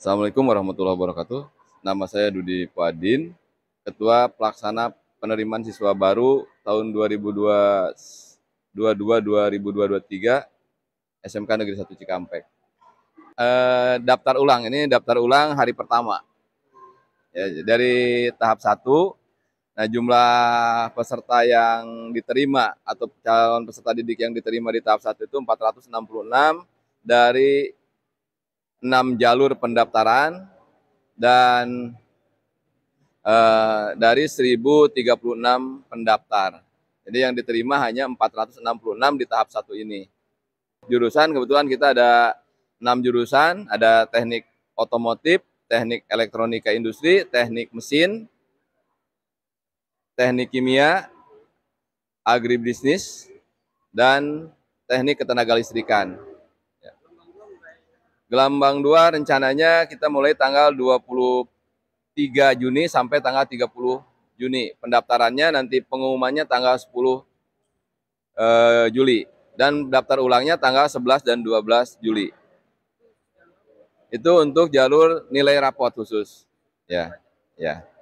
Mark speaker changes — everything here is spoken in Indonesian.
Speaker 1: Assalamualaikum warahmatullahi wabarakatuh. Nama saya Dudi Padin, Ketua Pelaksana Penerimaan Siswa Baru tahun 2022-2023 SMK Negeri 1 Cikampek. E, daftar ulang ini daftar ulang hari pertama. Ya, dari tahap 1 nah jumlah peserta yang diterima atau calon peserta didik yang diterima di tahap 1 itu 466 dari enam jalur pendaftaran dan eh, dari 1036 pendaftar. Jadi yang diterima hanya 466 di tahap satu ini. Jurusan kebetulan kita ada enam jurusan, ada teknik otomotif, teknik elektronika industri, teknik mesin, teknik kimia, agribisnis, dan teknik ketenaga listrikan. Gelambang 2 rencananya kita mulai tanggal 23 Juni sampai tanggal 30 Juni. Pendaftarannya nanti pengumumannya tanggal 10 eh, Juli dan daftar ulangnya tanggal 11 dan 12 Juli. Itu untuk jalur nilai rapot khusus. Ya, ya.